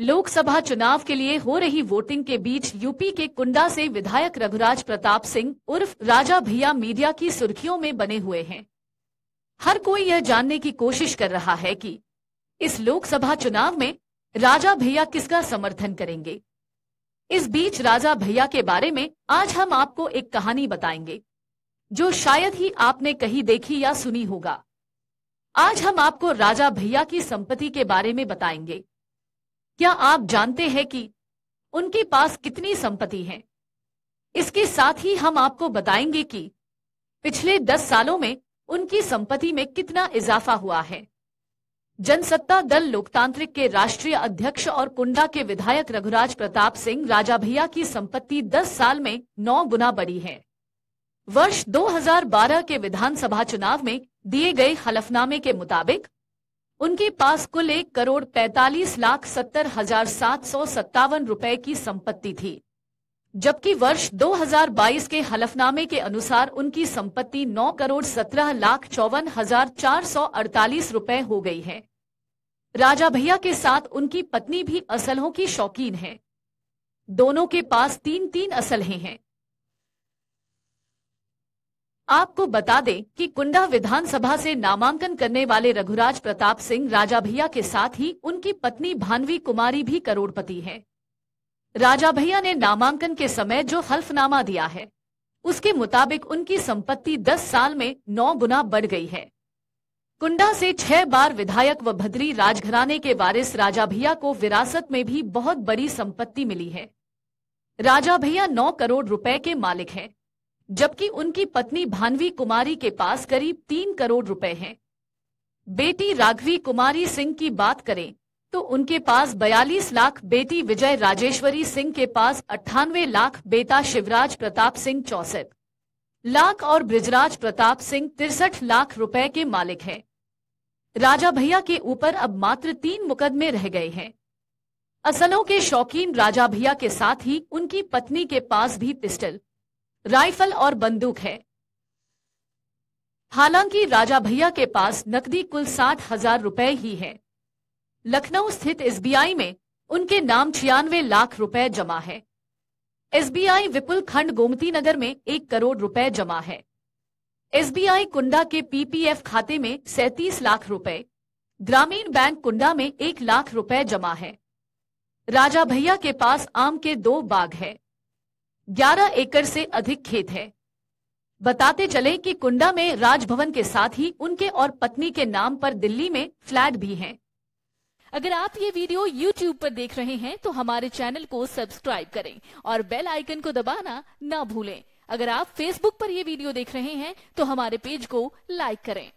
लोकसभा चुनाव के लिए हो रही वोटिंग के बीच यूपी के कुंडा से विधायक रघुराज प्रताप सिंह उर्फ राजा भैया मीडिया की सुर्खियों में बने हुए हैं हर कोई यह जानने की कोशिश कर रहा है कि इस लोकसभा चुनाव में राजा भैया किसका समर्थन करेंगे इस बीच राजा भैया के बारे में आज हम आपको एक कहानी बताएंगे जो शायद ही आपने कहीं देखी या सुनी होगा आज हम आपको राजा भैया की संपत्ति के बारे में बताएंगे क्या आप जानते हैं कि उनके पास कितनी संपत्ति है इसके साथ ही हम आपको बताएंगे कि पिछले दस सालों में उनकी संपत्ति में कितना इजाफा हुआ है जनसत्ता दल लोकतांत्रिक के राष्ट्रीय अध्यक्ष और कुंडा के विधायक रघुराज प्रताप सिंह राजा भैया की संपत्ति 10 साल में नौ गुना बढ़ी है वर्ष 2012 के विधानसभा चुनाव में दिए गए हलफनामे के मुताबिक उनके पास कुल एक करोड़ पैतालीस लाख सत्तर हजार सात सौ सत्तावन रुपए की संपत्ति थी जबकि वर्ष 2022 के हलफनामे के अनुसार उनकी संपत्ति 9 करोड़ 17 लाख चौवन हजार चार सौ अड़तालीस रूपए हो गई है राजा भैया के साथ उनकी पत्नी भी असलहों की शौकीन है दोनों के पास तीन तीन असलहे हैं आपको बता दें कि कुंडा विधानसभा से नामांकन करने वाले रघुराज प्रताप सिंह राजा भैया के साथ ही उनकी पत्नी भानवी कुमारी भी करोड़पति हैं। राजा भैया ने नामांकन के समय जो हल्फनामा दिया है उसके मुताबिक उनकी संपत्ति 10 साल में नौ गुना बढ़ गई है कुंडा से छह बार विधायक व भद्री राजघराने के वारिस राजा भैया को विरासत में भी बहुत बड़ी संपत्ति मिली है राजा भैया नौ करोड़ रुपए के मालिक हैं जबकि उनकी पत्नी भानवी कुमारी के पास करीब तीन करोड़ रुपए हैं बेटी राघवी कुमारी सिंह की बात करें तो उनके पास 42 लाख बेटी विजय राजेश्वरी सिंह के पास अट्ठानवे लाख बेटा शिवराज प्रताप सिंह चौसठ लाख और ब्रिजराज प्रताप सिंह तिरसठ लाख रुपए के मालिक हैं राजा भैया के ऊपर अब मात्र तीन मुकदमे रह गए हैं असलों के शौकीन राजा भैया के साथ ही उनकी पत्नी के पास भी पिस्टल राइफल और बंदूक है हालांकि राजा भैया के पास नकदी कुल साठ हजार रुपए ही है लखनऊ स्थित एसबीआई में उनके नाम छियानवे लाख रुपए जमा है एसबीआई विपुल खंड गोमती नगर में एक करोड़ रुपए जमा है एसबीआई कुंडा के पीपीएफ खाते में सैतीस लाख रुपए ग्रामीण बैंक कुंडा में एक लाख रुपए जमा है राजा भैया के पास आम के दो बाग है ग्यारह एकड़ से अधिक खेत है बताते चले कि कुंडा में राजभवन के साथ ही उनके और पत्नी के नाम पर दिल्ली में फ्लैट भी हैं। अगर आप ये वीडियो YouTube पर देख रहे हैं तो हमारे चैनल को सब्सक्राइब करें और बेल आइकन को दबाना ना भूलें अगर आप Facebook पर ये वीडियो देख रहे हैं तो हमारे पेज को लाइक करें